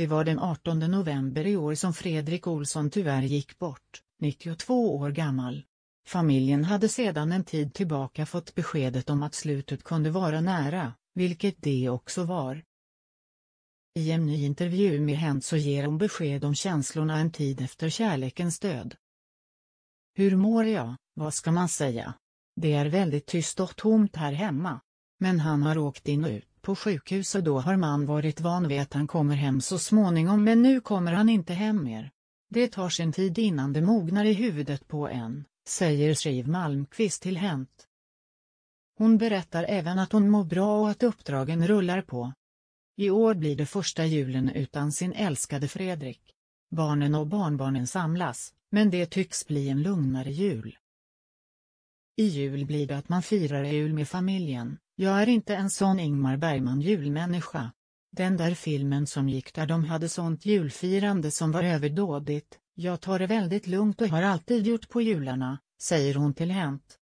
Det var den 18 november i år som Fredrik Olsson tyvärr gick bort, 92 år gammal. Familjen hade sedan en tid tillbaka fått beskedet om att slutet kunde vara nära, vilket det också var. I en ny intervju med Hänt så ger hon besked om känslorna en tid efter kärlekens död. Hur mår jag, vad ska man säga? Det är väldigt tyst och tomt här hemma. Men han har åkt in och ut på sjukhus och då har man varit van vid att han kommer hem så småningom men nu kommer han inte hem mer. Det tar sin tid innan det mognar i huvudet på en, säger Siv Malmqvist till Hent. Hon berättar även att hon mår bra och att uppdragen rullar på. I år blir det första julen utan sin älskade Fredrik. Barnen och barnbarnen samlas, men det tycks bli en lugnare jul. I jul blir det att man firar jul med familjen, jag är inte en sån Ingmar Bergman julmänniska. Den där filmen som gick där de hade sånt julfirande som var överdådigt, jag tar det väldigt lugnt och har alltid gjort på jularna, säger hon till Hent.